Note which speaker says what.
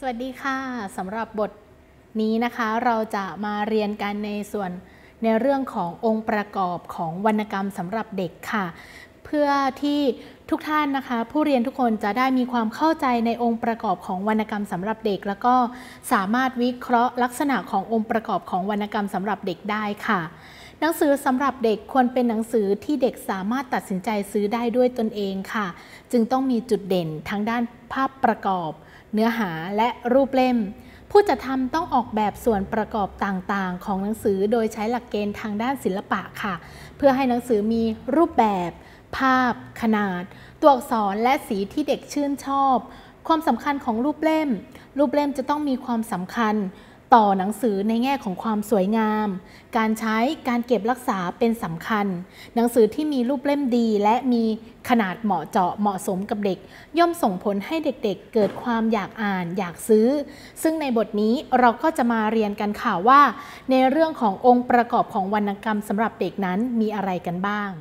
Speaker 1: สวัสดีค่ะ สำหรับบท
Speaker 2: นี้นะคะ เราจะมาเรียนกันในส่วนในเรื่องขององค์ประกอบของวรรณกรรมสำหรับเด็กค่ะเพื่อที่ทุกท่านนะคะ ผู้เรียนทุกคนจะได้มีความเข้าใจในองค์ประกอบของวรรณกรรมสำหรับเด็ก แล้วก็สามารถวิเคราะห์ ลักษณะขององค์ประกอบของวรรณกรรมสำหรับเด็กได้ค่ะ หนังสือสำหรับเด็กควรเป็นหนังสือที่เด็กสามารถตัดสินใจซื้อได้ด้วยตนเองค่ะ จึงต้องมีจุดเด่นทั้งด้านภาพประกอบ เนื้อหาและรูปเล่มผู้จัดทำต้องออกแบบส่วนประกอบต่างๆ ของหนังสือโดยใช้หลักเกณฑ์ทางด้านศิลปะค่ะ เพื่อให้หนังสือมีรูปแบบภาพ ขนาด ตัวอักษรและสีที่เด็กชื่นชอบ ความสำคัญของรูปเล่ม รูปเล่มจะต้องมีความสำคัญ ต่อหนังสือในแง่ของความสวยงาม การใช้การเก็บรักษาเป็นสำคัญ หนังสือที่มีรูปเล่มดีและมีขนาดเหมาะเจาะเหมาะสมกับเด็ก ย่อมส่งผลให้เด็กๆเกิดความอยากอ่านอยากซื้อ ซึ่งในบทนี้เราก็จะมาเรียนกันค่ะว่า ในเรื่องขององค์ประกอบของวรรณกรรมสำหรับเด็กน
Speaker 1: ั้นมีอะไรกันบ้าง